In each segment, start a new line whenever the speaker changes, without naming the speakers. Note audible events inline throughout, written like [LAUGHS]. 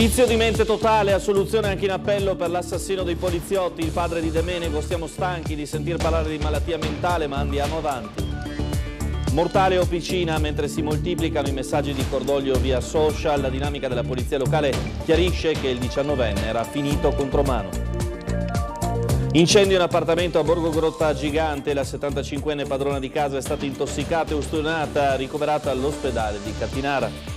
Vizio di mente totale, assoluzione anche in appello per l'assassino dei poliziotti, il padre di Demenego, stiamo stanchi di sentir parlare di malattia mentale ma andiamo avanti. Mortale o piscina, mentre si moltiplicano i messaggi di cordoglio via social, la dinamica della polizia locale chiarisce che il 19enne era finito contro mano. Incendio in appartamento a Borgo Grotta Gigante, la 75enne padrona di casa è stata intossicata e ustionata, ricoverata all'ospedale di Catinara.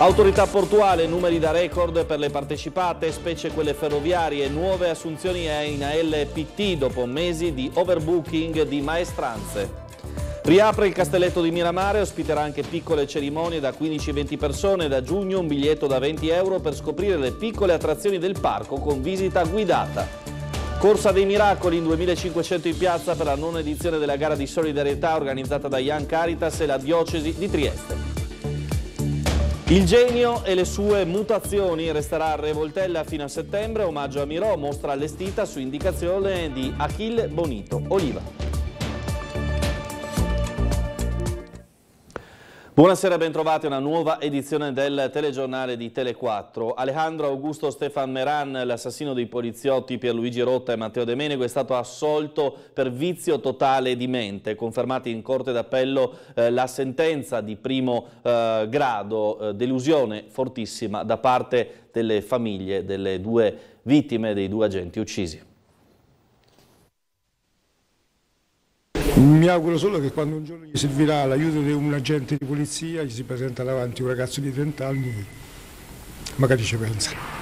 Autorità portuale, numeri da record per le partecipate, specie quelle ferroviarie, nuove assunzioni eh, in ALPT dopo mesi di overbooking di maestranze. Riapre il castelletto di Miramare, ospiterà anche piccole cerimonie da 15-20 persone. Da giugno un biglietto da 20 euro per scoprire le piccole attrazioni del parco con visita guidata. Corsa dei Miracoli in 2500 in piazza per la nona edizione della gara di solidarietà organizzata da Ian Caritas e la Diocesi di Trieste. Il genio e le sue mutazioni resterà a Revoltella fino a settembre, omaggio a Mirò, mostra allestita su indicazione di Achille Bonito. Oliva. Buonasera, bentrovati a una nuova edizione del telegiornale di Tele4. Alejandro Augusto Stefan Meran, l'assassino dei poliziotti Pierluigi Rotta e Matteo De Menego, è stato assolto per vizio totale di mente, confermati in corte d'appello eh, la sentenza di primo eh, grado, eh, delusione fortissima da parte delle famiglie delle due vittime, dei due agenti uccisi.
Mi auguro solo che quando un giorno gli servirà l'aiuto di un agente di polizia, gli si presenta davanti un ragazzo di 30 anni, magari ci pensa.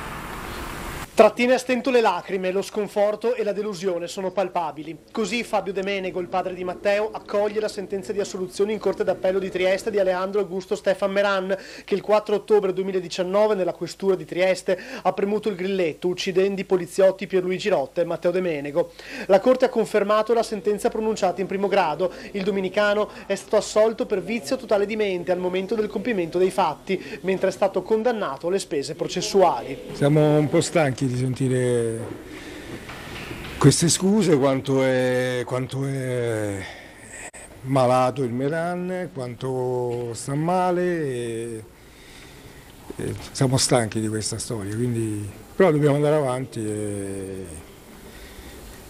Trattiene a stento le lacrime, lo sconforto e la delusione sono palpabili. Così Fabio De Menego, il padre di Matteo, accoglie la sentenza di assoluzione in Corte d'Appello di Trieste di Alejandro Augusto Stefan Meran, che il 4 ottobre 2019 nella questura di Trieste ha premuto il grilletto, uccidendo i poliziotti Pierluigi Rotta e Matteo De Menego. La Corte ha confermato la sentenza pronunciata in primo grado. Il dominicano è stato assolto per vizio totale di mente al momento del compimento dei fatti, mentre è stato condannato alle spese processuali. Siamo
un po' stanchi di sentire queste scuse, quanto è, quanto è malato il Meran, quanto sta male. E, e siamo stanchi di questa storia, quindi,
però dobbiamo andare avanti e,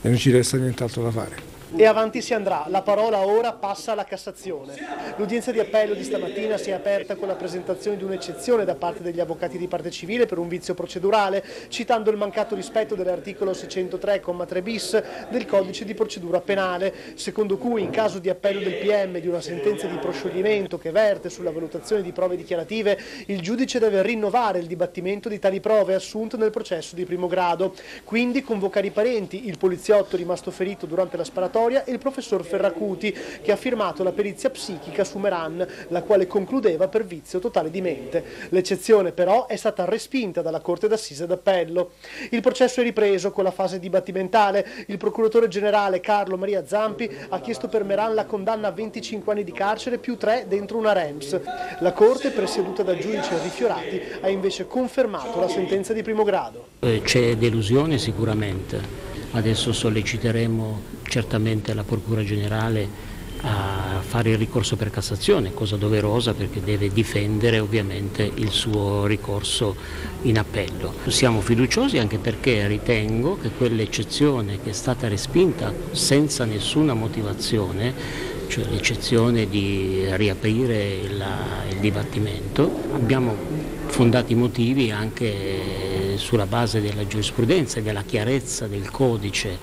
e non ci resta nient'altro da fare
e avanti si andrà. La parola ora passa alla Cassazione. L'udienza di appello di stamattina si è aperta con la presentazione di un'eccezione da parte degli avvocati di parte civile per un vizio procedurale, citando il mancato rispetto dell'articolo 603,3 bis del codice di procedura penale, secondo cui in caso di appello del PM di una sentenza di proscioglimento che verte sulla valutazione di prove dichiarative, il giudice deve rinnovare il dibattimento di tali prove assunte nel processo di primo grado. Quindi convocare i parenti, il poliziotto rimasto ferito durante la sparatoria storia e il professor Ferracuti che ha firmato la perizia psichica su Meran, la quale concludeva per vizio totale di mente. L'eccezione però è stata respinta dalla Corte d'Assise d'Appello. Il processo è ripreso con la fase dibattimentale. Il procuratore generale Carlo Maria Zampi ha chiesto per Meran la condanna a 25 anni di carcere più 3 dentro una REMS. La Corte, presieduta da giudice Rifiorati, ha invece confermato la sentenza di primo grado.
Eh, c'è delusione sicuramente Adesso solleciteremo certamente la Procura Generale a fare il ricorso per Cassazione, cosa doverosa perché deve difendere ovviamente il suo ricorso in appello. Siamo fiduciosi anche perché ritengo che quell'eccezione che è stata respinta senza nessuna motivazione cioè l'eccezione di riaprire la, il dibattimento, abbiamo fondati motivi anche sulla base della giurisprudenza e della chiarezza del codice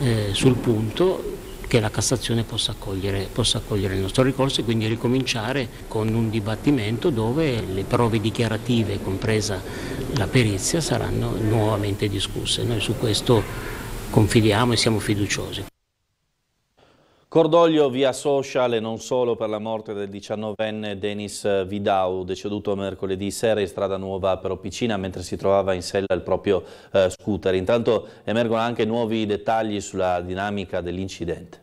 eh, sul punto che la Cassazione possa accogliere, possa accogliere, il nostro ricorso e quindi ricominciare con un dibattimento dove le prove dichiarative, compresa la perizia, saranno nuovamente discusse. Noi su questo confidiamo e siamo fiduciosi.
Cordoglio via social e non solo per la morte del 19enne Denis Vidau, deceduto mercoledì sera in strada nuova per Opicina mentre si trovava in sella il proprio eh, scooter. Intanto emergono anche nuovi dettagli sulla dinamica dell'incidente.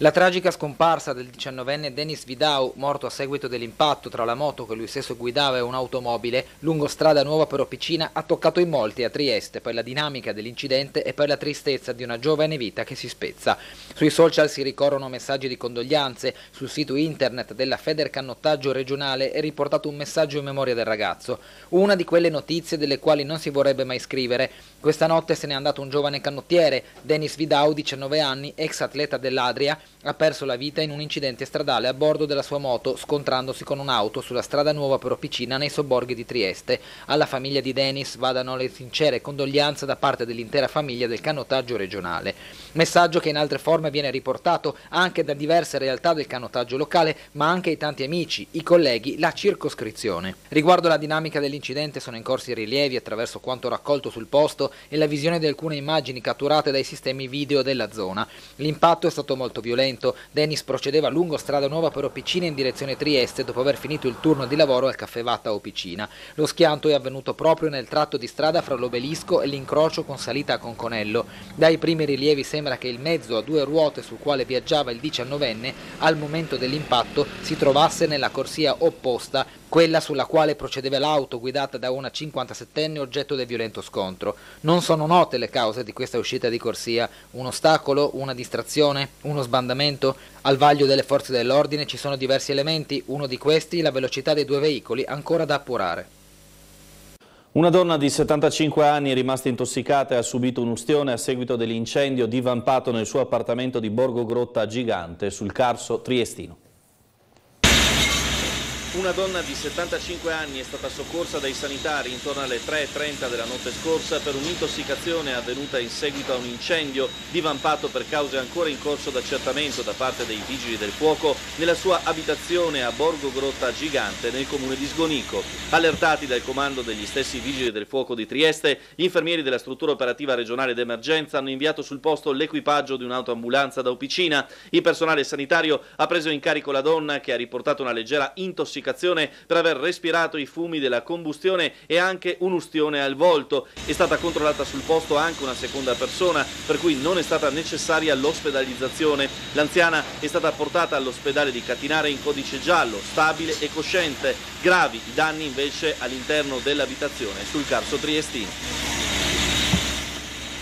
La tragica scomparsa del diciannovenne Denis Vidau, morto a seguito dell'impatto tra la moto che lui stesso guidava e un'automobile, lungo strada nuova per Opicina, ha toccato in molti a Trieste per la dinamica dell'incidente e per la tristezza di una giovane vita che si spezza. Sui social si ricorrono messaggi di condoglianze, sul sito internet della Federcannottaggio regionale è riportato un messaggio in memoria del ragazzo, una di quelle notizie delle quali non si vorrebbe mai scrivere. Questa notte se n'è andato un giovane canottiere, Denis Vidau, 19 anni, ex atleta dell'Adria, ha perso la vita in un incidente stradale a bordo della sua moto scontrandosi con un'auto sulla strada nuova per Opicina nei sobborghi di Trieste. Alla famiglia di Denis vadano le sincere condoglianze da parte dell'intera famiglia del canottaggio regionale. Messaggio che in altre forme viene riportato anche da diverse realtà del canottaggio locale ma anche ai tanti amici, i colleghi, la circoscrizione. Riguardo la dinamica dell'incidente sono in corso i rilievi attraverso quanto raccolto sul posto e la visione di alcune immagini catturate dai sistemi video della zona. L'impatto è stato molto violento violento. Dennis procedeva lungo strada nuova per Opicina in direzione Trieste dopo aver finito il turno di lavoro al caffè Vatta Opicina. Lo schianto è avvenuto proprio nel tratto di strada fra l'obelisco e l'incrocio con salita a Conconello. Dai primi rilievi sembra che il mezzo a due ruote sul quale viaggiava il 19enne al momento dell'impatto si trovasse nella corsia opposta quella sulla quale procedeva l'auto guidata da una 57enne oggetto del violento scontro. Non sono note le cause di questa uscita di corsia, un ostacolo, una distrazione, uno sbandamento. Al vaglio delle forze dell'ordine ci sono diversi elementi, uno di questi la velocità dei due veicoli, ancora da appurare.
Una donna di 75 anni rimasta intossicata e ha subito un'ustione a seguito dell'incendio divampato nel suo appartamento di Borgo Grotta Gigante sul Carso Triestino. Una donna di 75 anni è stata soccorsa dai sanitari intorno alle 3.30 della notte scorsa per un'intossicazione avvenuta in seguito a un incendio divampato per cause ancora in corso d'accertamento da parte dei vigili del fuoco nella sua abitazione a Borgo Grotta Gigante nel comune di Sgonico. Allertati dal comando degli stessi vigili del fuoco di Trieste, gli infermieri della struttura operativa regionale d'emergenza hanno inviato sul posto l'equipaggio di un'autoambulanza da Opicina. Il personale sanitario ha preso in carico la donna che ha riportato una leggera intossicazione mortificazione per aver respirato i fumi della combustione e anche un ustione al volto. È stata controllata sul posto anche una seconda persona, per cui non è stata necessaria l'ospedalizzazione. L'anziana è stata portata all'ospedale di Catinare in codice giallo, stabile e cosciente. Gravi i danni invece all'interno dell'abitazione sul Carso Triestino.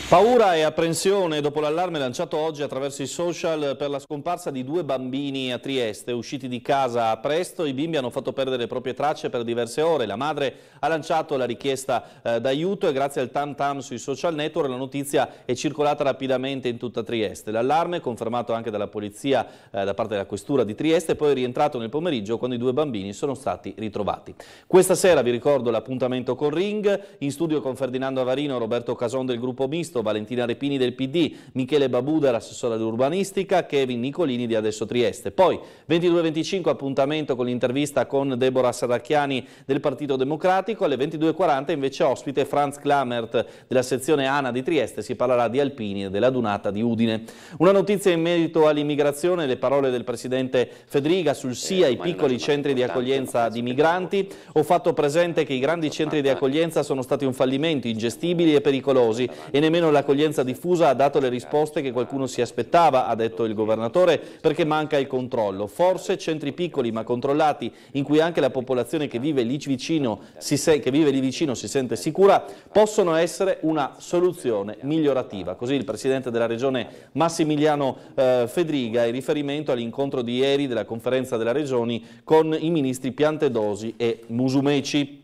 Paura e apprensione dopo l'allarme lanciato oggi attraverso i social per la scomparsa di due bambini a Trieste. Usciti di casa presto, i bimbi hanno fatto perdere le proprie tracce per diverse ore. La madre ha lanciato la richiesta eh, d'aiuto e grazie al tam tam sui social network la notizia è circolata rapidamente in tutta Trieste. L'allarme, confermato anche dalla polizia eh, da parte della questura di Trieste, poi è rientrato nel pomeriggio quando i due bambini sono stati ritrovati. Questa sera vi ricordo l'appuntamento con Ring, in studio con Ferdinando Avarino e Roberto Cason del gruppo Misto, misto, Valentina Repini del PD, Michele Babuda, l'assessore dell'urbanistica, Kevin Nicolini di Adesso Trieste. Poi 22.25 appuntamento con l'intervista con Deborah Saracchiani del Partito Democratico, alle 22.40 invece ospite Franz Klamert della sezione ANA di Trieste, si parlerà di Alpini e della Dunata di Udine. Una notizia in merito all'immigrazione, le parole del Presidente Fedriga sul eh, sì ai piccoli centri di accoglienza di migranti. Ho fatto presente che i grandi centri di [LAUGHS] accoglienza sono stati un fallimento, ingestibili e pericolosi e nemmeno Almeno l'accoglienza diffusa ha dato le risposte che qualcuno si aspettava, ha detto il governatore, perché manca il controllo. Forse centri piccoli ma controllati, in cui anche la popolazione che vive lì vicino si, se vive lì vicino, si sente sicura, possono essere una soluzione migliorativa. Così il Presidente della Regione Massimiliano eh, Fedriga in riferimento all'incontro di ieri della conferenza delle Regioni con i ministri Piantedosi e Musumeci.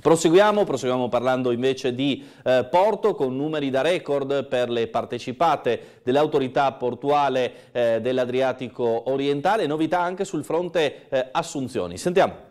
Proseguiamo, proseguiamo, parlando invece di eh, Porto con numeri da record per le partecipate dell'autorità portuale eh, dell'Adriatico orientale, novità anche sul fronte eh, assunzioni. Sentiamo.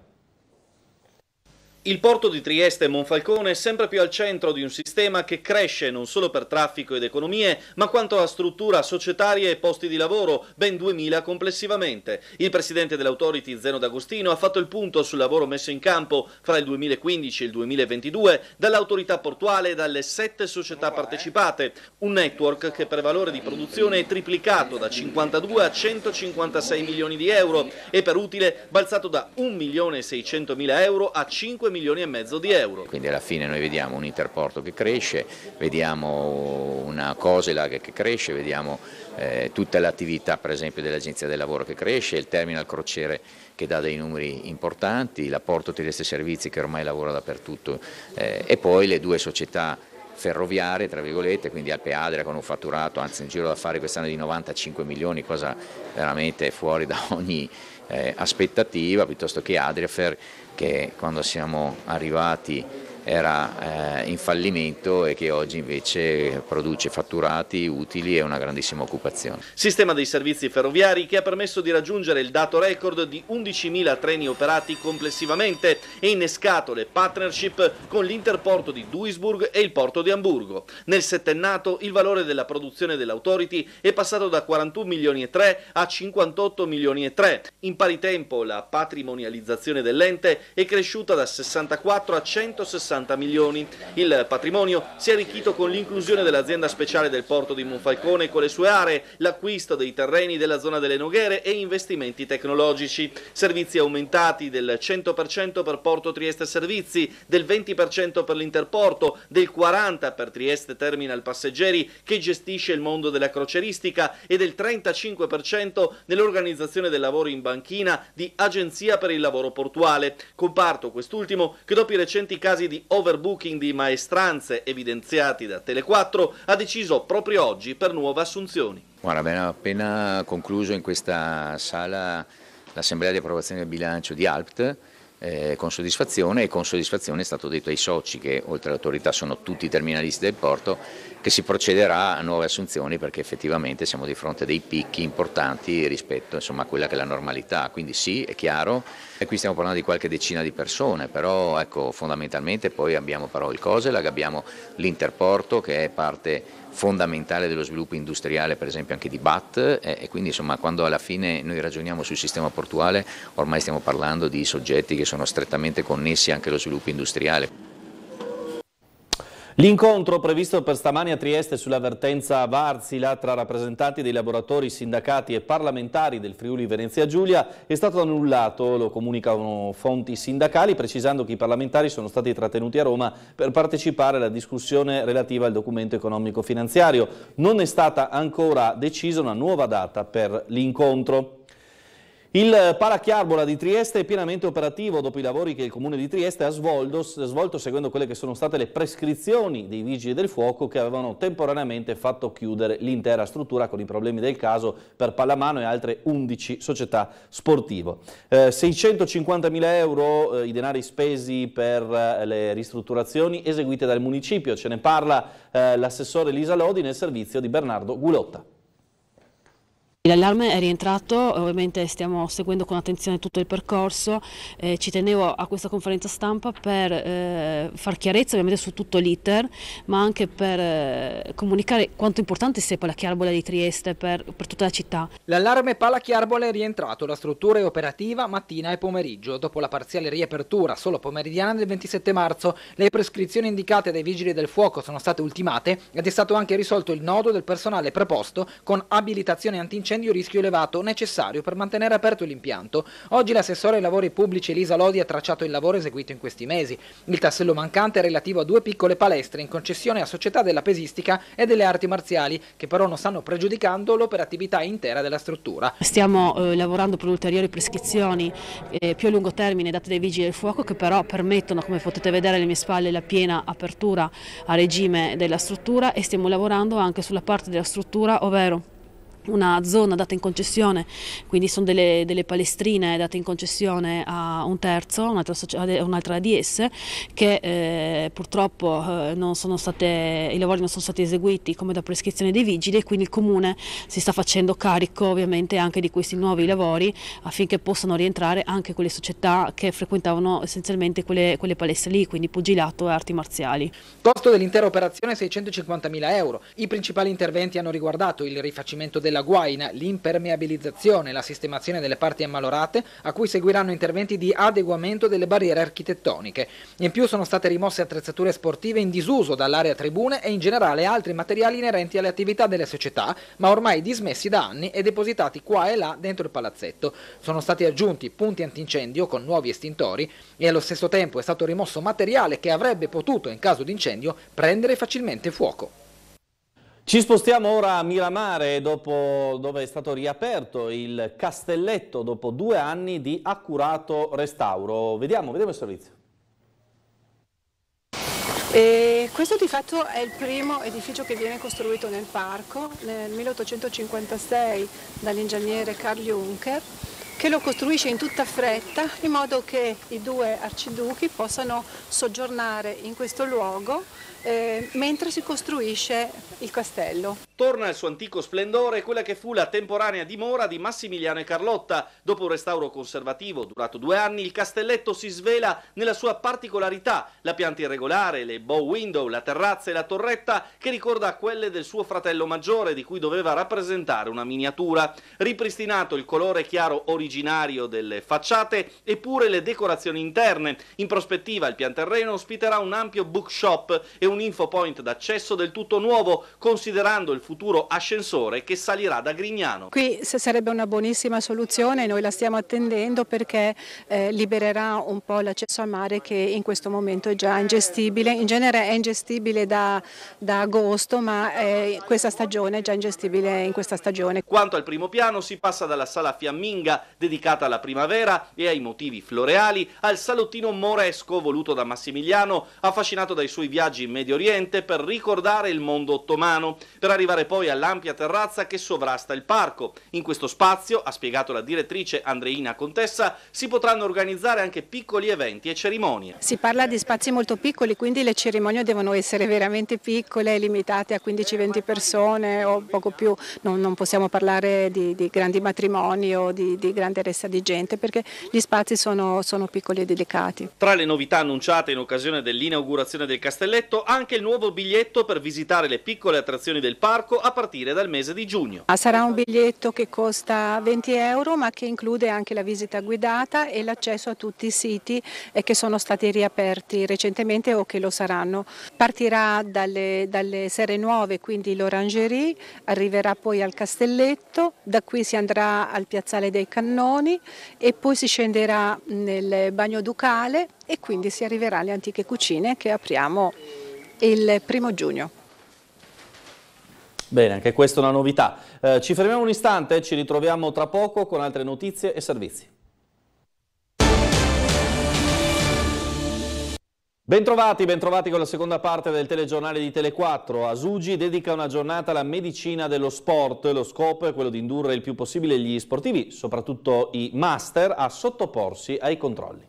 Il porto di Trieste e Monfalcone è sempre più al centro di un sistema che cresce non solo per traffico ed economie, ma quanto a struttura societaria e posti di lavoro, ben 2000 complessivamente. Il presidente dell'Authority Zeno D'Agostino ha fatto il punto sul lavoro messo in campo fra il 2015 e il 2022 dall'autorità portuale e dalle sette società partecipate, un network che per valore di produzione è triplicato da 52 a 156 milioni di euro e per utile balzato da 1.600.000 euro a 5 milioni milioni e mezzo di euro.
Quindi alla fine noi vediamo un interporto che cresce, vediamo una Coselag che cresce, vediamo eh, tutta l'attività per esempio dell'Agenzia del Lavoro che cresce, il terminal crociere che dà dei numeri importanti, l'apporto terrestre servizi che ormai lavora dappertutto eh, e poi le due società ferroviarie, tra virgolette, quindi Alpe Adria con un fatturato, anzi un giro d'affari quest'anno di 95 milioni, cosa veramente fuori da ogni eh, aspettativa, piuttosto che Adriafer che quando siamo arrivati era eh, in fallimento e che oggi invece produce fatturati, utili e una grandissima occupazione.
Sistema dei servizi ferroviari che ha permesso di raggiungere il dato record di 11.000 treni operati complessivamente e innescato le partnership con l'interporto di Duisburg e il porto di Hamburgo. Nel settennato il valore della produzione dell'Authority è passato da 41 milioni e 3 a 58 milioni e 3. In pari tempo la patrimonializzazione dell'ente è cresciuta da 64 a 160 60 milioni. Il patrimonio si è arricchito con l'inclusione dell'azienda speciale del porto di Monfalcone con le sue aree, l'acquisto dei terreni della zona delle Noghere e investimenti tecnologici. Servizi aumentati del 100% per Porto Trieste Servizi, del 20% per l'Interporto, del 40% per Trieste Terminal Passeggeri che gestisce il mondo della croceristica e del 35% nell'organizzazione del lavoro in banchina di Agenzia per il Lavoro Portuale. Comparto quest'ultimo che dopo i recenti casi di overbooking di maestranze evidenziati da Tele4 ha deciso proprio oggi per nuove assunzioni.
Guarda, abbiamo appena concluso in questa sala l'assemblea di approvazione del bilancio di Alpt eh, con soddisfazione e con soddisfazione è stato detto ai soci che oltre all'autorità sono tutti i terminalisti del porto che si procederà a nuove assunzioni perché effettivamente siamo di fronte a dei picchi importanti rispetto insomma, a quella che è la normalità, quindi sì è chiaro e qui stiamo parlando di qualche decina di persone però ecco, fondamentalmente poi abbiamo però il COSELAG, abbiamo l'Interporto che è parte fondamentale dello sviluppo industriale per esempio anche di BAT eh, e quindi insomma quando alla fine noi ragioniamo sul sistema portuale ormai stiamo parlando di soggetti che sono strettamente connessi anche allo sviluppo industriale.
L'incontro previsto per stamani a Trieste sull'avvertenza Varzila tra rappresentanti dei laboratori, sindacati e parlamentari del Friuli Venezia Giulia è stato annullato, lo comunicano fonti sindacali, precisando che i parlamentari sono stati trattenuti a Roma per partecipare alla discussione relativa al documento economico finanziario. Non è stata ancora decisa una nuova data per l'incontro. Il parachiarbola di Trieste è pienamente operativo dopo i lavori che il Comune di Trieste ha svolto, svolto, seguendo quelle che sono state le prescrizioni dei Vigili del Fuoco che avevano temporaneamente fatto chiudere l'intera struttura con i problemi del caso per Pallamano e altre 11 società sportive. Eh, 650.000 euro eh, i denari spesi per eh, le ristrutturazioni eseguite dal Municipio, ce ne parla eh, l'assessore Lisa Lodi nel servizio di Bernardo Gulotta.
L'allarme è rientrato, ovviamente stiamo seguendo con attenzione tutto il percorso, eh, ci tenevo a questa conferenza stampa per eh, far chiarezza ovviamente su tutto l'iter, ma anche per eh, comunicare quanto importante sia Palachiarbola di Trieste per, per tutta la città.
L'allarme Palachiarbola è rientrato, la struttura è operativa mattina e pomeriggio, dopo la parziale riapertura solo pomeridiana del 27 marzo, le prescrizioni indicate dai vigili del fuoco sono state ultimate ed è stato anche risolto il nodo del personale preposto con abilitazione antincendio incendio rischio elevato necessario per mantenere aperto l'impianto. Oggi l'assessore ai lavori pubblici Elisa Lodi ha tracciato il lavoro eseguito in questi mesi. Il tassello mancante è relativo a due piccole palestre in concessione a società della pesistica e delle arti marziali, che però non stanno pregiudicando l'operatività intera della struttura.
Stiamo eh, lavorando per ulteriori prescrizioni eh, più a lungo termine date dai vigili del fuoco che però permettono, come potete vedere alle mie spalle, la piena apertura a regime della struttura e stiamo lavorando anche sulla parte della struttura, ovvero una zona data in concessione, quindi sono delle, delle, palestrine date in concessione a un terzo, un'altra, un'altra di esse, che eh, purtroppo eh, state, i lavori non sono stati eseguiti come da prescrizione dei vigili e quindi il Comune si sta facendo carico ovviamente anche di questi nuovi lavori affinché possano rientrare anche quelle società che frequentavano essenzialmente quelle, quelle palestre lì, quindi pugilato e arti marziali.
Costo dell'intera operazione 650.000 euro. I principali interventi hanno riguardato il rifacimento della della guaina, l'impermeabilizzazione e la sistemazione delle parti ammalorate, a cui seguiranno interventi di adeguamento delle barriere architettoniche. In più sono state rimosse attrezzature sportive in disuso dall'area tribune e in generale altri materiali inerenti alle attività delle società, ma ormai dismessi da anni e depositati qua e là dentro il palazzetto. Sono stati aggiunti punti antincendio con nuovi estintori e allo stesso tempo è stato rimosso materiale che avrebbe potuto, in caso di incendio, prendere facilmente fuoco.
Ci spostiamo ora a Miramare, dopo, dove è stato riaperto il castelletto dopo due anni di accurato restauro. Vediamo, vediamo il servizio.
E questo di fatto è il primo edificio che viene costruito nel parco nel 1856 dall'ingegnere Carl Juncker che lo costruisce in tutta fretta in modo che i due arciduchi possano soggiornare in questo luogo eh, mentre si costruisce il castello.
Torna al suo antico splendore quella che fu la temporanea dimora di Massimiliano e Carlotta. Dopo un restauro conservativo durato due anni, il castelletto si svela nella sua particolarità, la pianta irregolare, le bow window, la terrazza e la torretta che ricorda quelle del suo fratello maggiore di cui doveva rappresentare una miniatura. Ripristinato il colore chiaro originario delle facciate e pure le decorazioni interne. In prospettiva il pianterreno ospiterà un ampio bookshop e un un infopoint d'accesso del tutto nuovo, considerando il futuro ascensore che salirà da Grignano. Qui
sarebbe una buonissima soluzione, noi la stiamo attendendo perché eh, libererà un po' l'accesso al mare che in questo momento è già ingestibile. In genere è ingestibile da, da agosto, ma eh, questa stagione è già ingestibile in questa
stagione. Quanto al primo piano si passa dalla sala fiamminga dedicata alla primavera e ai motivi floreali al salottino moresco voluto da Massimiliano, affascinato dai suoi viaggi in Medio Medio Oriente per ricordare il mondo ottomano, per arrivare poi all'ampia terrazza che sovrasta il parco. In questo spazio, ha spiegato la direttrice Andreina Contessa, si potranno organizzare anche piccoli eventi e cerimonie.
Si parla di spazi molto piccoli, quindi le cerimonie devono essere veramente piccole, limitate a 15-20 persone o poco più. Non, non possiamo parlare di, di, grandi matrimoni o di, di grande ressa di gente perché gli spazi sono, sono piccoli e delicati.
Tra le novità annunciate in occasione dell'inaugurazione del castelletto, anche il nuovo biglietto per visitare le piccole attrazioni del parco a partire dal mese di giugno.
Sarà un biglietto che costa 20 euro ma che include anche la visita guidata e l'accesso a tutti i siti eh, che sono stati riaperti recentemente o che lo saranno. Partirà dalle, dalle Sere Nuove, quindi l'Orangerie, arriverà poi al Castelletto, da qui si andrà al Piazzale dei Cannoni e poi si scenderà nel Bagno Ducale e quindi si arriverà alle antiche cucine che apriamo il primo giugno.
Bene, anche questa è una novità. Eh, ci fermiamo un istante, ci ritroviamo tra poco con altre notizie e servizi. Bentrovati, bentrovati con la seconda parte del telegiornale di Tele4. Asugi dedica una giornata alla medicina dello sport. Lo scopo è quello di indurre il più possibile gli sportivi, soprattutto i master, a sottoporsi ai controlli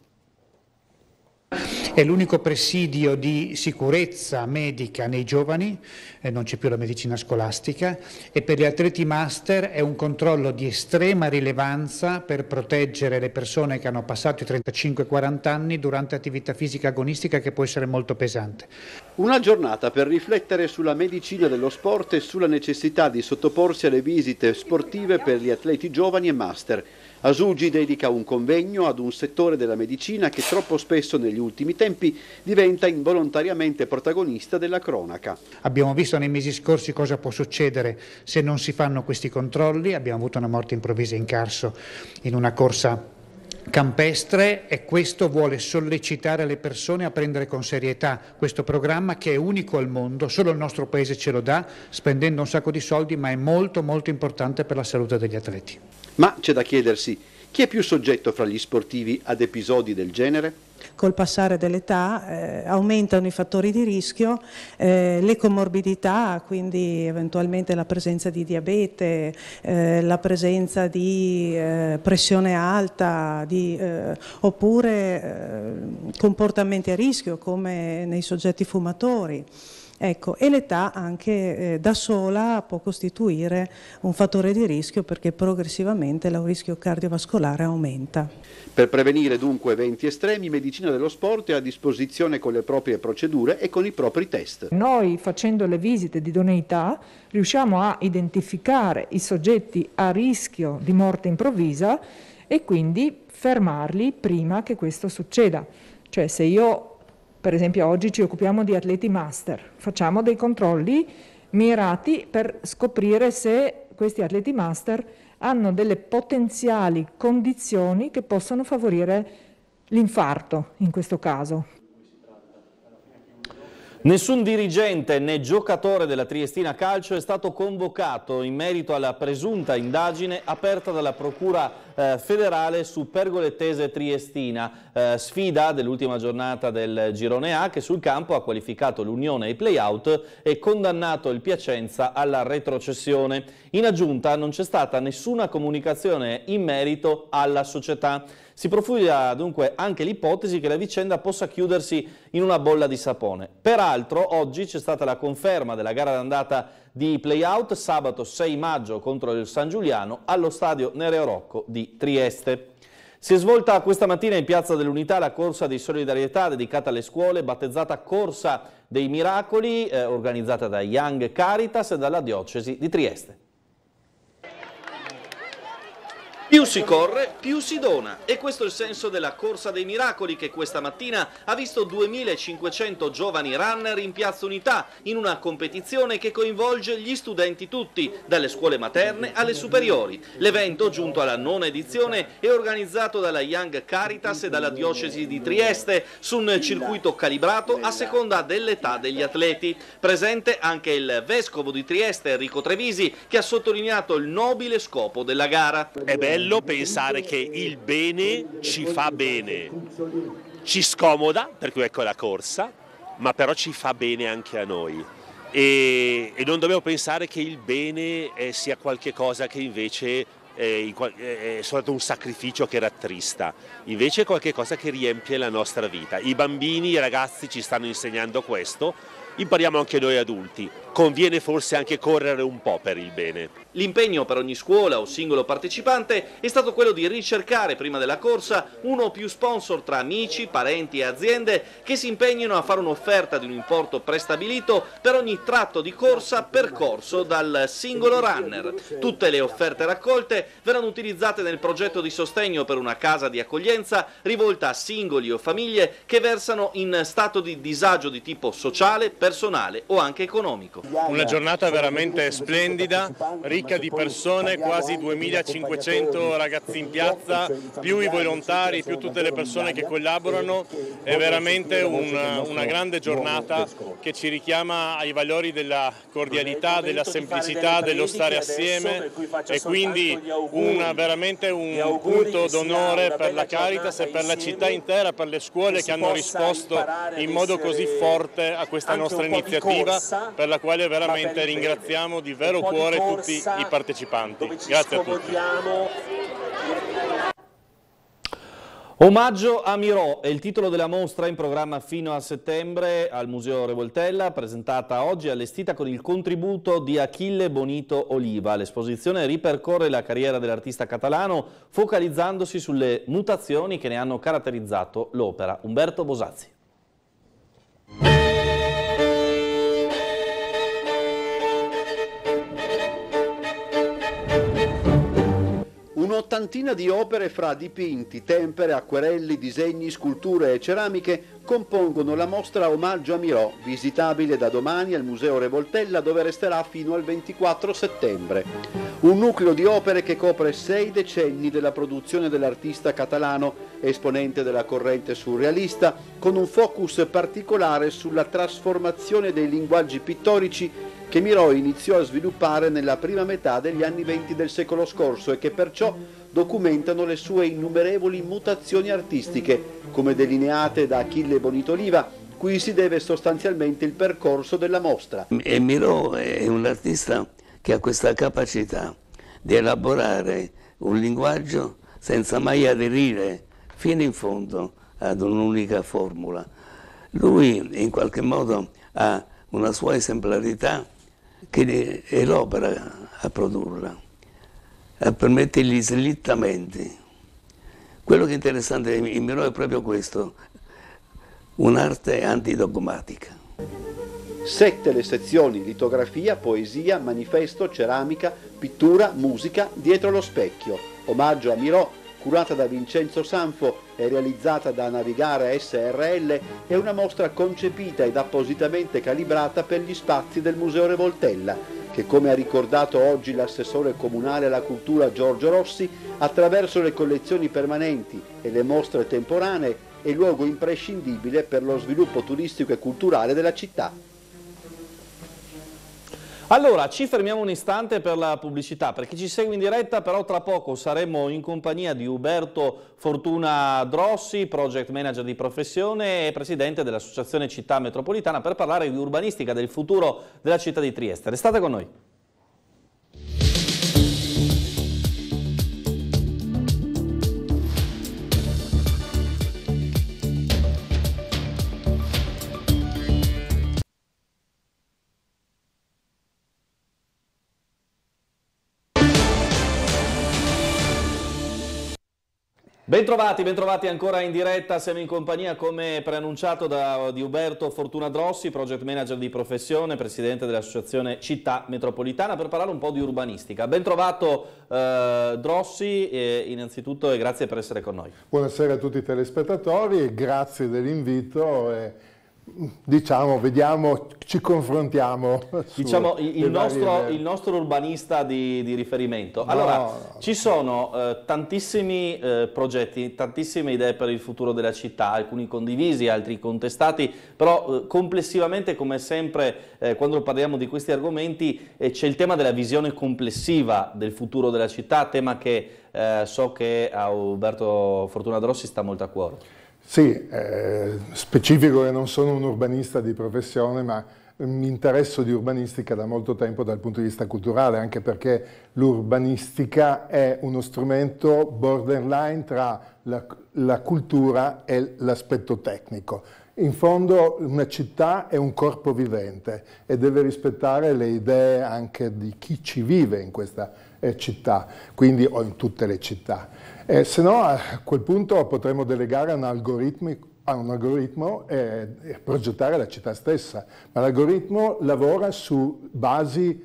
è l'unico presidio di sicurezza medica nei giovani, eh, non c'è più la medicina scolastica, e per gli atleti master è un controllo di estrema rilevanza per proteggere le persone che hanno passato i 35-40 anni durante attività fisica agonistica che può essere molto pesante.
Una giornata per riflettere sulla medicina dello sport e sulla necessità di sottoporsi alle visite sportive per gli atleti giovani e master. Asugi dedica un convegno ad un settore della medicina che troppo spesso negli ultimi tempi diventa involontariamente protagonista della cronaca.
Abbiamo visto nei mesi scorsi cosa può succedere se non si fanno questi controlli, abbiamo avuto una morte improvvisa in Carso in una corsa campestre e questo vuole sollecitare le persone a prendere con serietà questo programma che è unico al mondo, solo il nostro paese ce lo dà spendendo un sacco di soldi ma è molto molto importante per la salute degli atleti.
Ma c'è da chiedersi chi è più soggetto fra gli sportivi ad episodi del genere?
Col passare dell'età eh, aumentano i fattori di rischio, eh, le comorbidità, quindi eventualmente la presenza di diabete, eh, la presenza di eh, pressione alta, di, eh, oppure eh, comportamenti a rischio come nei soggetti fumatori. Ecco, e l'età anche eh, da sola può costituire un fattore di rischio perché progressivamente il rischio cardiovascolare aumenta.
Per prevenire dunque eventi estremi, Medicina dello Sport è a disposizione con le proprie procedure e con i propri test.
Noi facendo le visite di idoneità riusciamo a identificare i soggetti a rischio di morte improvvisa e quindi fermarli prima che questo succeda. Cioè se io per esempio oggi ci occupiamo di atleti master, facciamo dei controlli mirati per scoprire se questi atleti master hanno delle potenziali condizioni che possono favorire l'infarto in questo caso,
Nessun dirigente né giocatore della Triestina Calcio è stato convocato in merito alla presunta indagine aperta dalla Procura eh, federale su Pergolettese Triestina, eh, sfida dell'ultima giornata del girone A che sul campo ha qualificato l'Unione ai playout e condannato il Piacenza alla retrocessione. In aggiunta non c'è stata nessuna comunicazione in merito alla società. Si profila dunque anche l'ipotesi che la vicenda possa chiudersi in una bolla di sapone. Peraltro oggi c'è stata la conferma della gara d'andata di playout sabato 6 maggio contro il San Giuliano allo stadio Nereo Rocco di Trieste. Si è svolta questa mattina in Piazza dell'Unità la corsa di solidarietà dedicata alle scuole, battezzata Corsa dei Miracoli, eh, organizzata da Young Caritas e dalla Diocesi di Trieste. Più si corre, più si dona e questo è il senso della Corsa dei Miracoli che questa mattina ha visto 2500 giovani runner in Piazza Unità in una competizione che coinvolge gli studenti tutti, dalle scuole materne alle superiori. L'evento, giunto alla nona edizione, è organizzato dalla Young Caritas e dalla Diocesi di Trieste su un circuito calibrato a seconda dell'età degli atleti. Presente anche il Vescovo di Trieste, Enrico Trevisi, che ha sottolineato il nobile scopo della gara. È bello bello pensare che il bene ci fa bene, ci scomoda, per cui ecco la corsa, ma però ci fa bene anche a noi. E, e non dobbiamo pensare che il bene eh, sia qualcosa che invece eh, è eh, eh, soltanto un sacrificio che rattrista, invece è qualcosa che riempie la nostra vita. I bambini, i ragazzi ci stanno insegnando questo, impariamo anche noi adulti conviene forse anche correre un po' per il bene. L'impegno per ogni scuola o singolo partecipante è stato quello di ricercare prima della corsa uno o più sponsor tra amici, parenti e aziende che si impegnino a fare un'offerta di un importo prestabilito per ogni tratto di corsa percorso dal singolo runner. Tutte le offerte raccolte verranno utilizzate nel progetto di sostegno per una casa di accoglienza rivolta a singoli o famiglie che versano in stato di disagio di tipo sociale, personale o anche economico. Una giornata veramente splendida, ricca di
persone, quasi 2500 ragazzi in piazza, più i volontari, più tutte le persone che collaborano. È veramente una, una grande giornata che ci richiama ai valori della cordialità, della semplicità, dello stare assieme e quindi una, veramente un punto d'onore per la Caritas e per la città intera, per le scuole che hanno risposto in modo così forte a questa nostra iniziativa per la quale Italia veramente ringraziamo di vero cuore tutti i partecipanti.
Grazie a tutti.
Omaggio a Mirò è il titolo della mostra in programma fino a settembre al Museo Revoltella, presentata oggi allestita con il contributo di Achille Bonito Oliva. L'esposizione ripercorre la carriera dell'artista catalano focalizzandosi sulle mutazioni che ne hanno caratterizzato l'opera. Umberto Bosazzi.
un'ottantina di opere fra dipinti, tempere, acquerelli, disegni, sculture e ceramiche compongono la mostra Omaggio a Mirò, visitabile da domani al Museo Revoltella dove resterà fino al 24 settembre. Un nucleo di opere che copre sei decenni della produzione dell'artista catalano, esponente della corrente surrealista, con un focus particolare sulla trasformazione dei linguaggi pittorici che Mirò iniziò a sviluppare nella prima metà degli anni venti del secolo scorso e che perciò documentano le sue innumerevoli mutazioni artistiche, come delineate da Achille Bonitoliva, cui si deve sostanzialmente il percorso della mostra.
E Miro è un artista che ha questa capacità
di elaborare un linguaggio senza mai aderire fino in fondo ad un'unica formula. Lui in qualche modo ha
una sua esemplarità che è l'opera a produrla. Eh, permette gli slittamenti. Quello che è interessante in Miro è proprio questo, un'arte antidogmatica.
Sette le sezioni litografia, poesia, manifesto, ceramica, pittura, musica, dietro lo specchio. Omaggio a Miro curata da Vincenzo Sanfo e realizzata da Navigare SRL, è una mostra concepita ed appositamente calibrata per gli spazi del Museo Revoltella che come ha ricordato oggi l'assessore comunale alla cultura Giorgio Rossi, attraverso le collezioni permanenti e le mostre temporanee è luogo imprescindibile per lo sviluppo turistico e culturale della città.
Allora, ci fermiamo un istante per la pubblicità, per chi ci segue in diretta, però tra poco saremo in compagnia di Uberto Fortuna Drossi, project manager di professione e presidente dell'Associazione Città Metropolitana, per parlare di urbanistica, del futuro della città di Trieste. Restate con noi. Bentrovati, bentrovati ancora in diretta, siamo in compagnia come preannunciato da, di Uberto Fortuna Drossi, project manager di professione, presidente dell'associazione Città Metropolitana, per parlare un po' di urbanistica. Bentrovato eh, Drossi, eh, innanzitutto e grazie per essere con noi.
Buonasera a tutti i telespettatori, grazie dell'invito. E diciamo, vediamo, ci confrontiamo. Diciamo il nostro, il
nostro, urbanista di, di riferimento. allora, no, no. ci sono eh, tantissimi eh, progetti, tantissime idee per il futuro della città, alcuni condivisi, altri contestati, però eh, complessivamente, come sempre, eh, quando parliamo di questi argomenti, eh, c'è il tema della visione complessiva del futuro della città, tema che eh, so che a Alberto Fortuna Drossi sta molto a
cuore. Sì, eh, specifico che non sono un urbanista di professione, ma mi interesso di urbanistica da molto tempo dal punto di vista culturale, anche perché l'urbanistica è uno strumento borderline tra la, la cultura e l'aspetto tecnico. In fondo una città è un corpo vivente e deve rispettare le idee anche di chi ci vive in questa eh, città, quindi o in tutte le città. Eh, se no a quel punto potremmo delegare a un algoritmo, a un algoritmo e, eh, e progettare la città stessa, ma l'algoritmo lavora su basi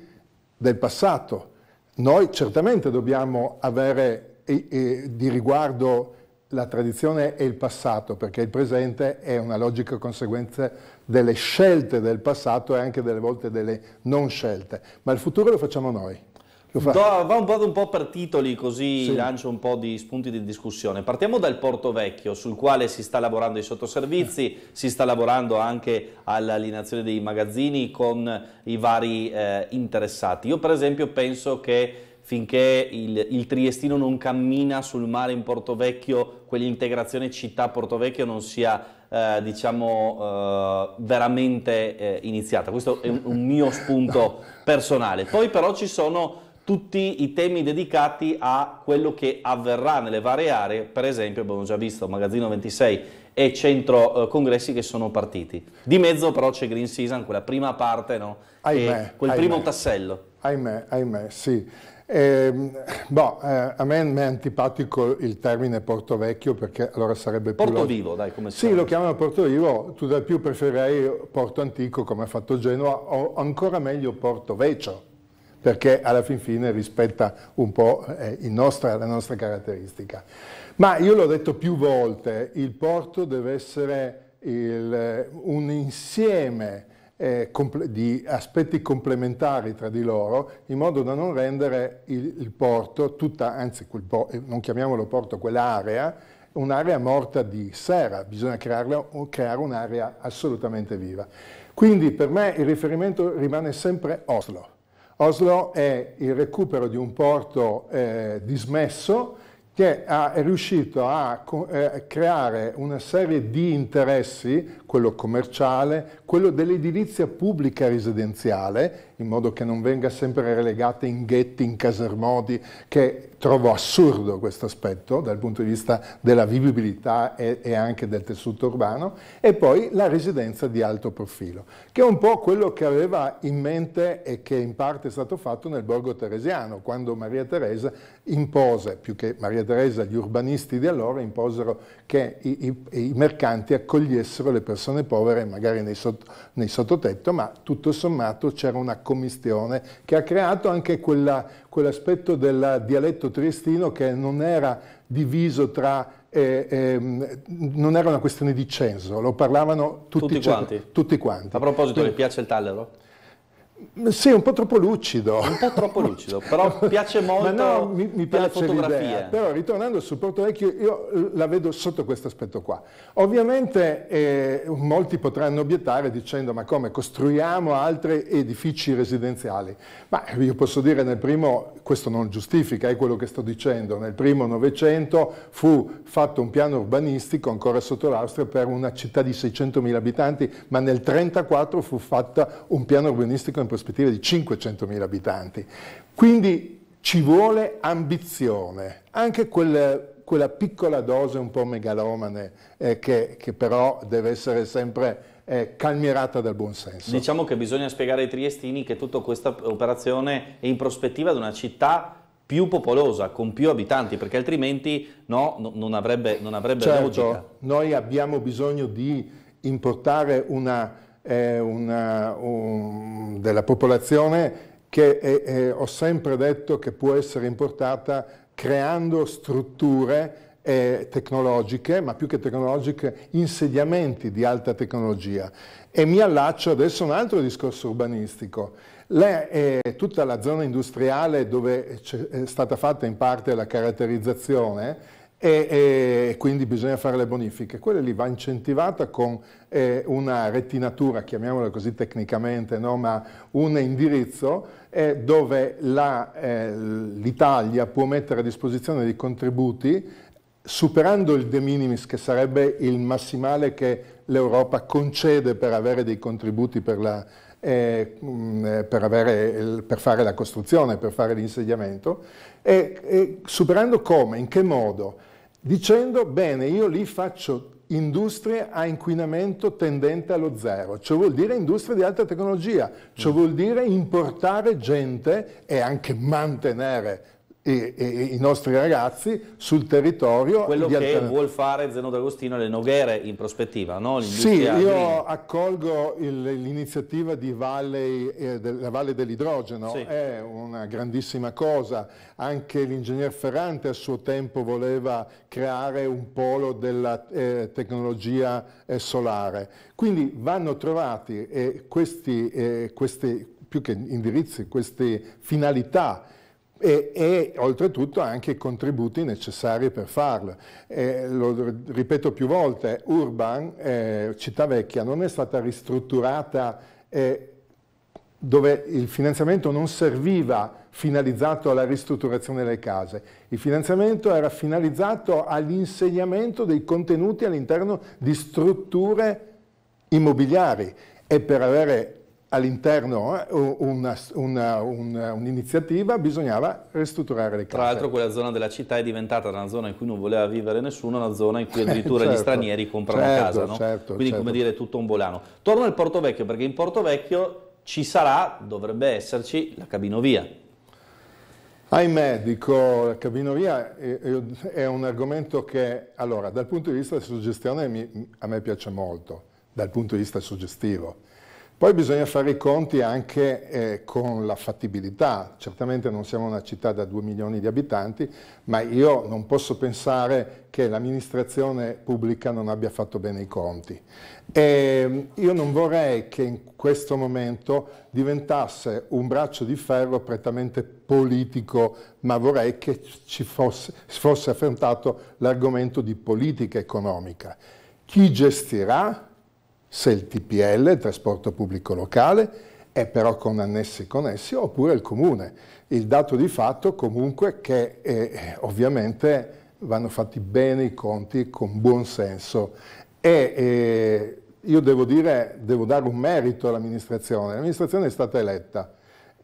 del passato. Noi certamente dobbiamo avere e, di riguardo la tradizione e il passato, perché il presente è una logica conseguenza delle scelte del passato e anche delle volte delle non scelte, ma il futuro lo facciamo noi. Do, vado
un, un po' per titoli così sì. lancio un po' di spunti di discussione. Partiamo dal Porto Vecchio sul quale si sta lavorando i sottoservizi, eh. si sta lavorando anche all'alienazione dei magazzini con i vari eh, interessati. Io per esempio penso che finché il, il, triestino non cammina sul mare in Porto Vecchio, quell'integrazione città-Porto Vecchio non sia eh, diciamo, eh, veramente eh, iniziata. Questo è un, un mio spunto [LAUGHS] personale. Poi però ci sono tutti i temi dedicati a quello che avverrà nelle varie aree, per esempio abbiamo già visto Magazzino 26 e Centro eh, Congressi che sono partiti. Di mezzo però c'è Green Season, quella prima parte, no?
ahimè, quel ahimè. primo tassello. Ahimè, ahimè, sì. Eh, boh, eh, a me, è antipatico il termine Porto Vecchio perché allora sarebbe più... Porto Vivo, dai, come si Sì, lo chiamano Porto Vivo, tu da più preferirei Porto Antico come ha fatto Genoa o ancora meglio Porto Vecchio perché alla fin fine rispetta un po' eh, nostra, la nostra caratteristica. Ma io l'ho detto più volte, il porto deve essere il, eh, un insieme eh, di aspetti complementari tra di loro in modo da non rendere il, il porto, tutta, anzi po eh, non chiamiamolo porto, quell'area, un'area morta di sera, bisogna crearla, creare un'area assolutamente viva. Quindi per me il riferimento rimane sempre Oslo. Oslo è il recupero di un porto eh, dismesso che ha, è riuscito a eh, creare una serie di interessi, quello commerciale, quello dell'edilizia pubblica residenziale in modo che non venga sempre relegata in ghetti, in casermodi, che trovo assurdo questo aspetto dal punto di vista della vivibilità e, e, anche del tessuto urbano, e poi la residenza di alto profilo, che è un po' quello che aveva in mente e che in parte è stato fatto nel borgo teresiano, quando Maria Teresa impose, più che Maria Teresa, gli urbanisti di allora imposero che i, i, i mercanti accogliessero le persone povere, magari nei, sotto, nei sottotetto, ma tutto sommato c'era una commistione che ha creato anche quell'aspetto del dialetto triestino che non era diviso tra eh, eh, non era una questione di censo, lo parlavano tutti, tutti cioè quanti. tutti quanti. A proposito, Quindi, le
piace il tallero?
Sì, un po' troppo lucido. Un po' troppo lucido, [LAUGHS] però
piace molto no, mi, mi piace per le
Però ritornando sul Porto Vecchio, io la vedo sotto questo aspetto qua. Ovviamente eh, molti potranno obiettare dicendo ma come costruiamo altri edifici residenziali? Ma io posso dire nel primo, questo non giustifica, è quello che sto dicendo, nel primo Novecento fu fatto un piano urbanistico ancora sotto l'Austria per una città di 600.000 abitanti, ma nel 1934 fu fatto un piano urbanistico importante prospettiva di 500.000 abitanti. Quindi ci vuole ambizione, anche quel quella piccola dose un po' megalomane eh, che, che, però deve essere sempre eh, calmierata dal buon senso. Diciamo che
bisogna spiegare ai triestini che tutta questa operazione è in prospettiva di una città più popolosa, con più abitanti, perché altrimenti no, no, non avrebbe, non avrebbe certo, logica.
Noi abbiamo bisogno di importare una una, eh, un, della popolazione che è, è, ho sempre detto che può essere importata creando strutture eh, tecnologiche, ma più che tecnologiche, insediamenti di alta tecnologia. E mi allaccio adesso a un altro discorso urbanistico. Le, eh, tutta la zona industriale dove è stata fatta in parte la caratterizzazione, e, e, quindi bisogna fare le bonifiche. Quella lì va incentivata con eh, una rettinatura, chiamiamola così tecnicamente, no? ma un indirizzo eh, dove eh, l'Italia eh, può mettere a disposizione dei contributi superando il de minimis che sarebbe il massimale che l'Europa concede per avere dei contributi per la, eh, eh per, avere, per, fare la costruzione, per fare l'insediamento, e, e superando come, in che modo? dicendo bene, io lì faccio industrie a inquinamento tendente allo zero, ciò vuol dire industrie di alta tecnologia, ciò mm. vuol dire importare gente e anche mantenere e, e, i nostri ragazzi sul territorio. Quello che vuol
fare Zeno D'Agostino le Noghere in prospettiva, no? Sì, io green.
accolgo l'iniziativa di Valley, eh, della Valle dell'Idrogeno, sì. è una grandissima cosa, anche l'ingegner Ferrante a suo tempo voleva creare un polo della eh, tecnologia eh, solare, quindi vanno trovati eh, questi, eh, questi, più che indirizzi, queste finalità e, e oltretutto anche i contributi necessari per farlo. Eh, lo ripeto più volte, Urban, eh, Città Vecchia, non è stata ristrutturata eh, dove il finanziamento non serviva finalizzato alla ristrutturazione delle case. Il finanziamento era finalizzato all'insegnamento dei contenuti all'interno di strutture immobiliari e per avere all'interno eh, un'iniziativa, un, un bisognava ristrutturare le case. Tra l'altro
quella zona della città è diventata una zona in cui non voleva vivere nessuno, una zona in cui [LAUGHS] addirittura certo, gli stranieri comprano certo, casa, no? certo, quindi come certo. dire tutto un volano. Torno al Porto Vecchio perché in Porto Vecchio ci sarà, dovrebbe esserci, la cabinovia.
Ahimè, dico, la cabinovia è, un argomento che, allora, dal punto di vista della suggestione a me piace molto, dal punto di vista suggestivo, poi bisogna fare i conti anche eh, con la fattibilità, certamente non siamo una città da 2 milioni di abitanti, ma io non posso pensare che l'amministrazione pubblica non abbia fatto bene i conti. E ehm, io non vorrei che in questo momento diventasse un braccio di ferro prettamente politico, ma vorrei che ci fosse, fosse affrontato l'argomento di politica economica. Chi gestirà? se il TPL, il trasporto pubblico locale, è però con annessi e connessi oppure il comune. Il dato di fatto comunque che eh, eh, ovviamente vanno fatti bene i conti con buon senso e eh, io devo dire, devo dare un merito all'amministrazione. L'amministrazione è stata eletta,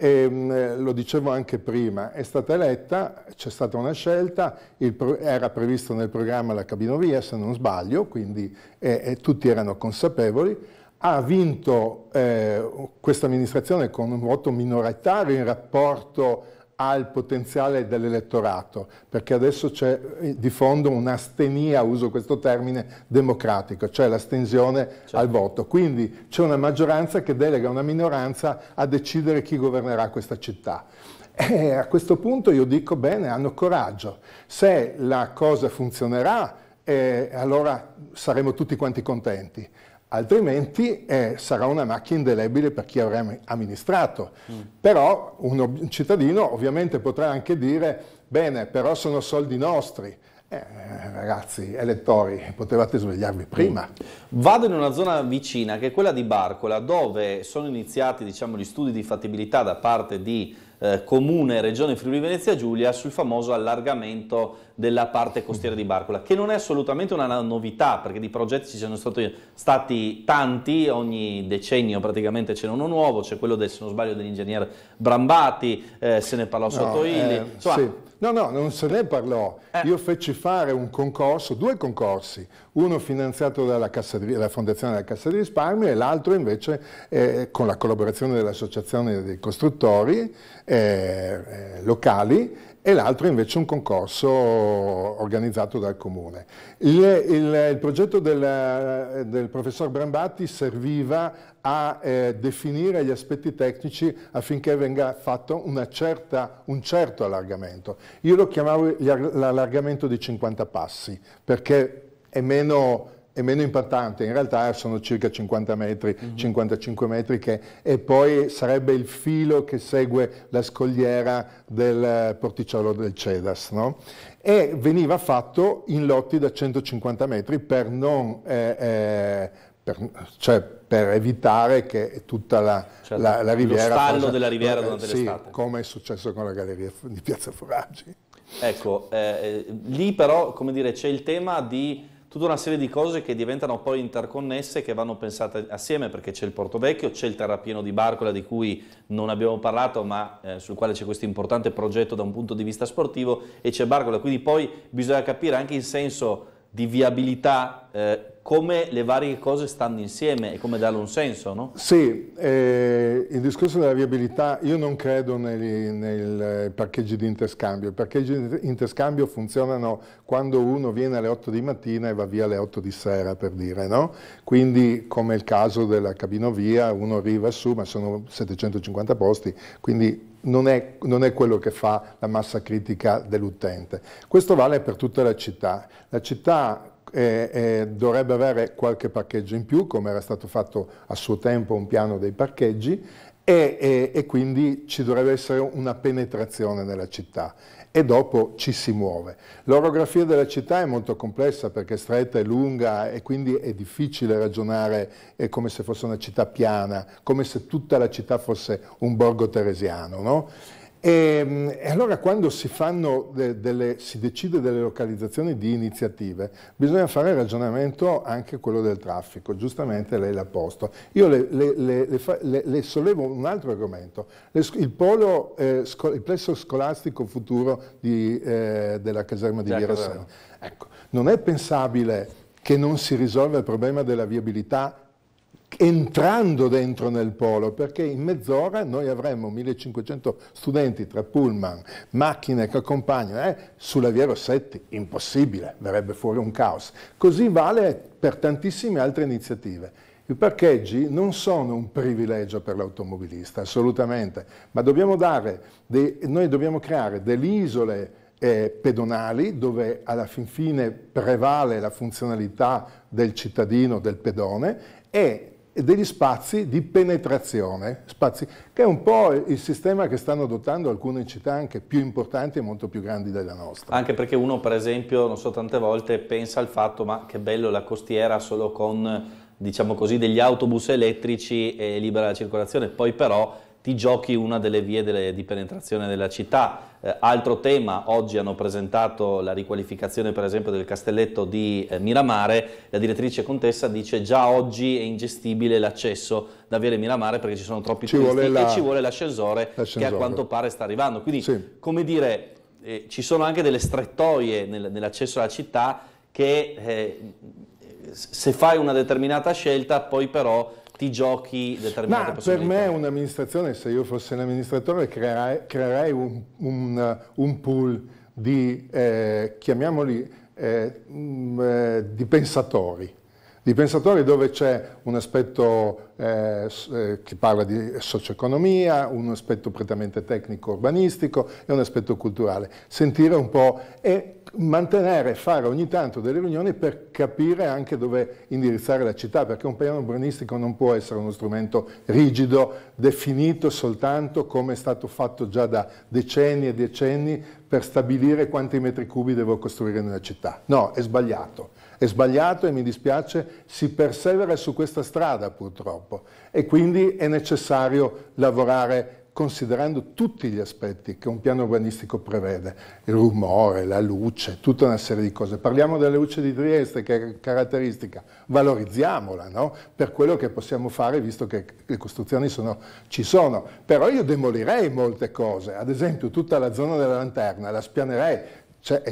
e, mm, eh, lo dicevo anche prima, è stata eletta, c'è stata una scelta, pro, era previsto nel programma la cabinovia se non sbaglio, quindi eh, eh, tutti erano consapevoli, ha vinto eh, questa amministrazione con un voto minoritario in rapporto ha il potenziale dell'elettorato, perché adesso c'è eh, di fondo un'astenia, uso questo termine, democratico, cioè l'astensione certo. al voto. Quindi c'è una maggioranza che delega una minoranza a decidere chi governerà questa città. E eh, a questo punto io dico bene, hanno coraggio. Se la cosa funzionerà, eh, allora saremo tutti quanti contenti altrimenti eh, sarà una macchina indelebile per chi avrà amministrato. Mm. Però un cittadino ovviamente potrà anche dire, bene, però sono soldi nostri, eh, ragazzi, elettori, potevate svegliarvi mm. prima.
Vado in una zona vicina, che è quella di Barcola, dove sono iniziati diciamo, gli studi di fattibilità da parte di eh, Comune Regione Friuli Venezia Giulia sul famoso allargamento della parte costiera di Barcola, che non è assolutamente una novità perché di progetti ci sono stati, stati tanti, ogni decennio praticamente c'è uno nuovo, c'è quello del, se non sbaglio dell'ingegnere Brambati, eh, se ne parlò sotto no, Ili, eh, insomma sì.
No, no, non se ne parlò. Eh. Io feci fare un concorso, due concorsi, uno finanziato dalla, di, dalla Fondazione della Cassa di Risparmio e l'altro invece eh, con la collaborazione dell'Associazione dei costruttori eh, eh locali e l'altro invece un concorso organizzato dal Comune. Il, il, il progetto del, del, professor Brambatti serviva a eh, definire gli aspetti tecnici affinché venga fatto certa, un certo allargamento. Io lo chiamavo l'allargamento di 50 passi perché è meno è meno importante, in realtà sono circa 50 metri, mm -hmm. 55 metri che, e poi sarebbe il filo che segue la scogliera del eh, porticciolo del Cedas. No? E veniva fatto in lotti da 150 metri per non... Eh, eh, per, cioè per evitare che tutta la, cioè, la, la riviera... Lo stallo faccia, della riviera eh, durante sì, l'estate. come è successo con la galleria di Piazza Foraggi.
Ecco, eh, eh, lì però, come dire, c'è il tema di tutta una serie di cose che diventano poi interconnesse e che vanno pensate assieme perché c'è il Porto Vecchio, c'è il terrapieno di Barcola di cui non abbiamo parlato ma eh, sul quale c'è questo importante progetto da un punto di vista sportivo e c'è Barcola, quindi poi bisogna capire anche il senso di viabilità eh, come le varie cose stanno insieme e come danno un senso, no?
Sì, eh, il discorso della viabilità, io non credo nei, nei parcheggi di interscambio. I parcheggi di interscambio funzionano quando uno viene alle 8 di mattina e va via alle 8 di sera, per dire, no? Quindi, come il caso della cabinovia, uno arriva su, ma sono 750 posti, quindi non è, non è, quello che fa la massa critica dell'utente. Questo vale per tutta la città. La città eh, eh, dovrebbe avere qualche parcheggio in più, come era stato fatto a suo tempo un piano dei parcheggi, e, e, e, quindi ci dovrebbe essere una penetrazione nella città e dopo ci si muove. L'orografia della città è molto complessa perché è stretta e lunga e quindi è difficile ragionare eh, come se fosse una città piana, come se tutta la città fosse un borgo teresiano. No? E, ehm, e, allora quando si, de, delle, si, decide delle localizzazioni di iniziative, bisogna fare ragionamento anche quello del traffico, giustamente lei l'ha posto. Io le, le, le, le, sollevo un altro argomento, il, polo, eh, sco, il plesso scolastico futuro di, eh, della caserma di Via Ecco, non è pensabile che non si risolva il problema della viabilità entrando dentro nel polo, perché in mezz'ora noi avremmo 1500 studenti tra pullman, macchine che accompagnano, eh, sulla via Rossetti, impossibile, verrebbe fuori un caos. Così vale per tantissime altre iniziative. I parcheggi non sono un privilegio per l'automobilista, assolutamente, ma dobbiamo dei, noi dobbiamo creare delle isole eh, pedonali dove alla fin fine prevale la funzionalità del cittadino, del pedone e degli spazi di penetrazione, spazi, che è un po' il sistema che stanno adottando alcune città anche più importanti e molto più grandi della nostra.
Anche perché uno per esempio, non so, tante volte pensa al fatto ma che bello la costiera solo con diciamo così, degli autobus elettrici e libera la circolazione, poi però ti giochi una delle vie delle, di penetrazione della città. Eh, altro tema, oggi hanno presentato la riqualificazione per esempio del castelletto di eh, Miramare, la direttrice contessa dice già oggi è ingestibile l'accesso da Viale Miramare perché ci sono troppi ci turisti la... e ci vuole l'ascensore
che a quanto
pare sta arrivando. Quindi, sì. come dire, eh, ci sono anche delle strettoie nel, nell'accesso alla città che eh, se fai una determinata scelta poi però ti giochi determinate Ma possibilità. Per
me un'amministrazione, se io fossi un amministratore, creerei, creerei un, un, un, pool di, eh, chiamiamoli, eh, mm, eh di pensatori di pensatori dove c'è un aspetto eh, eh, che parla di socio-economia, un aspetto prettamente tecnico-urbanistico e un aspetto culturale. Sentire un po' e mantenere, fare ogni tanto delle riunioni per capire anche dove indirizzare la città, perché un piano urbanistico non può essere uno strumento rigido, definito soltanto come è stato fatto già da decenni e decenni per stabilire quanti metri cubi devo costruire nella città. No, è sbagliato è sbagliato e mi dispiace, si persevera su questa strada purtroppo e quindi è necessario lavorare considerando tutti gli aspetti che un piano urbanistico prevede, il rumore, la luce, tutta una serie di cose. Parliamo della luce di Trieste che è caratteristica, valorizziamola no? per quello che possiamo fare visto che le costruzioni sono, ci sono. Però io demolirei molte cose, ad esempio tutta la zona della lanterna, la spianerei, cioè,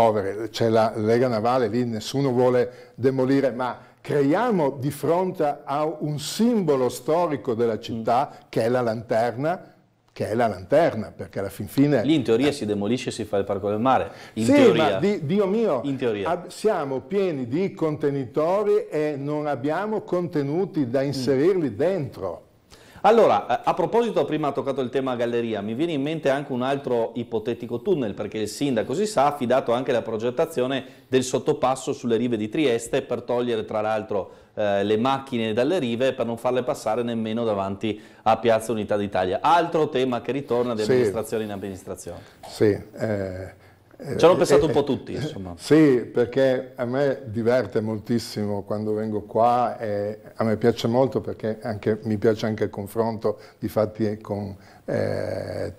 povere, c'è la Lega Navale, lì nessuno vuole demolire, ma creiamo di fronte a un simbolo storico della città mm. che è la lanterna, che è la lanterna, perché alla fin fine...
Lì in teoria eh, si demolisce e si fa il parco del mare, in sì, teoria. ma
di, Dio mio, ab, siamo pieni di contenitori e non abbiamo contenuti da mm. inserirli mm. dentro. Allora,
eh, a proposito, prima ha toccato il tema galleria, mi viene in mente anche un altro ipotetico tunnel, perché il sindaco si sa ha affidato anche la progettazione del sottopasso sulle rive di Trieste per togliere tra l'altro eh, le macchine dalle rive per non farle passare nemmeno davanti a Piazza Unità d'Italia. Altro tema che ritorna di amministrazione in amministrazione.
Sì, eh, eh, Ci hanno pensato eh, un po' tutti, insomma. Sì, perché a me diverte moltissimo quando vengo qua e a me piace molto perché anche, mi piace anche il confronto di fatti con eh,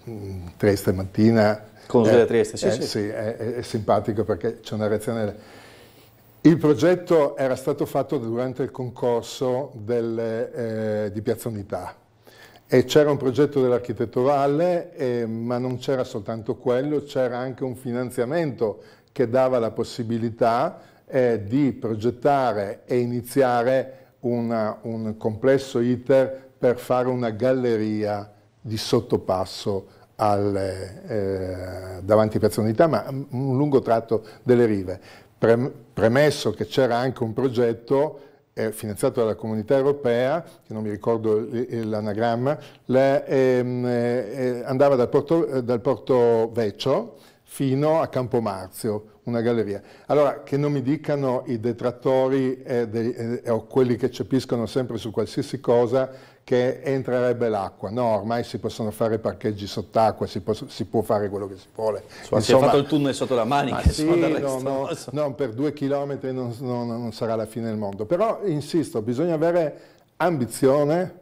Trieste Mattina. Con Sveglia eh, Trieste, sì, eh, sì. sì è, è, simpatico perché c'è una reazione... Il progetto era stato fatto durante il concorso del, eh, di Piazza Unità c'era un progetto dell'architetturale, eh, ma non c'era soltanto quello, c'era anche un finanziamento che dava la possibilità eh, di progettare e iniziare una, un complesso ITER per fare una galleria di sottopasso alle, eh, davanti Unità, ma un lungo tratto delle rive. Pre premesso che c'era anche un progetto eh, finanziato dalla comunità europea, che non mi ricordo l'anagramma, ehm, eh, eh, andava dal porto, eh, dal porto Veccio fino a Campomarzio, una galleria. Allora, che non mi dicano i detrattori eh, dei, eh, o quelli che cepiscono sempre su qualsiasi cosa che entrerebbe l'acqua. No, ormai si possono fare parcheggi sott'acqua, si, si, può fare quello che si vuole. Insomma, Insomma, si è fatto il tunnel sotto la manica. Sì, no, no, no, per due chilometri non, non, non sarà la fine del mondo. Però, insisto, bisogna avere ambizione,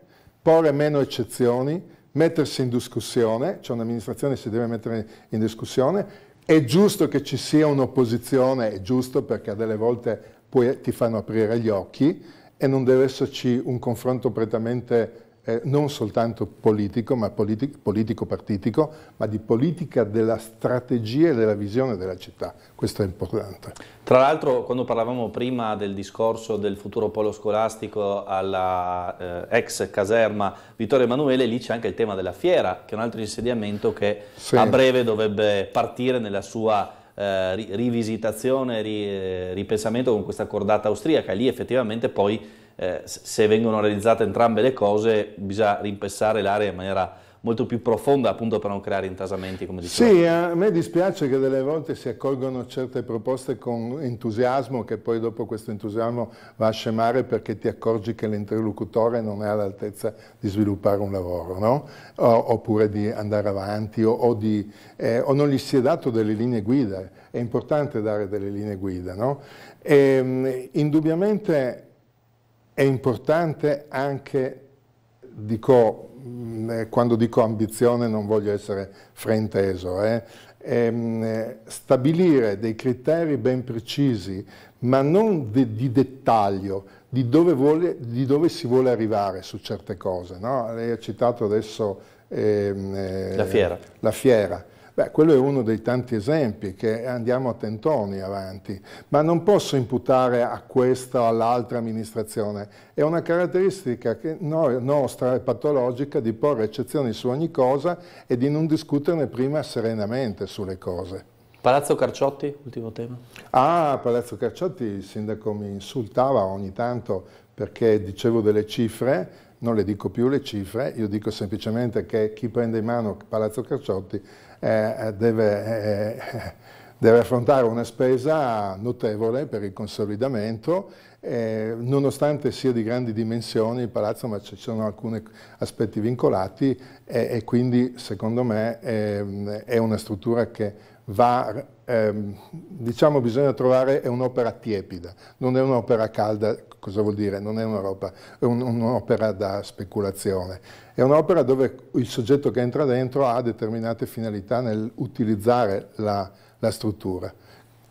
porre meno eccezioni, mettersi in discussione, cioè un'amministrazione si deve mettere in discussione, è giusto che ci sia un'opposizione, è giusto perché a delle volte poi ti fanno aprire gli occhi, e non deve esserci un confronto prettamente eh, non soltanto politico, ma politi- politico-partitico, ma di politica della strategia e della visione della città. Questo è importante.
Tra l'altro, quando parlavamo prima del discorso del futuro polo scolastico alla eh, ex caserma Vittorio Emanuele, lì c'è anche il tema della fiera, che è un altro insediamento che sì. a breve dovrebbe partire nella sua eh, rivisitazione, ri, eh, ripensamento con questa cordata austriaca. Lì effettivamente poi eh, se vengono realizzate entrambe le cose bisogna rimpensare l'area in maniera molto più profonda appunto per non creare intasamenti come dicevo.
Sì, a me dispiace che delle volte si accolgono certe proposte con entusiasmo che poi dopo questo entusiasmo va a scemare perché ti accorgi che l'interlocutore non è all'altezza di sviluppare un lavoro, no? o, oppure di andare avanti o, o, di, eh, o, non gli si è dato delle linee guida. È importante dare delle linee guida. No? E, ehm, indubbiamente è importante anche, dico Mm, eh, quando dico ambizione non voglio essere frainteso, eh, ehm, eh, stabilire dei criteri ben precisi, ma non de di dettaglio, di dove, vuole, di dove, si vuole arrivare su certe cose. No? Lei ha citato adesso ehm, eh, la fiera. La fiera. Beh, quello è uno dei tanti esempi che andiamo a tentoni avanti, ma non posso imputare a questa o all'altra amministrazione. È una caratteristica no, nostra e patologica di porre eccezioni su ogni cosa e di non discuterne prima serenamente sulle cose. Palazzo Carciotti, ultimo tema. Ah, Palazzo Carciotti, il sindaco mi insultava ogni tanto perché dicevo delle cifre, non le dico più le cifre, io dico semplicemente che chi prende in mano Palazzo Carciotti eh, eh, deve, eh, eh [LAUGHS] deve, affrontare una spesa notevole per il consolidamento, eh, nonostante sia di grandi dimensioni il palazzo, ma ci sono alcuni aspetti vincolati e, e quindi secondo me ehm, è una struttura che va ehm, diciamo bisogna trovare, è un'opera tiepida, non è un'opera calda, cosa vuol dire? Non è un'opera un, da speculazione, è un'opera dove il soggetto che entra dentro ha determinate finalità nell'utilizzare la, la struttura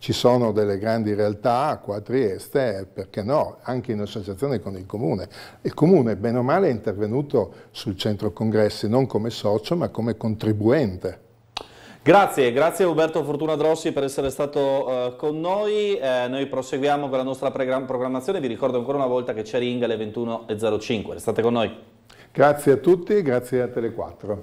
ci sono delle grandi realtà qua a Trieste, perché no, anche in associazione con il Comune. Il Comune, bene o male, è intervenuto sul centro congressi non come socio, ma come contribuente
Grazie, grazie Roberto Fortuna Drossi per essere stato uh, con noi. Eh, noi proseguiamo con la nostra programmazione. Vi ricordo ancora una volta che c'è Ring alle 21.05. Restate con noi.
Grazie a tutti, grazie a Tele4.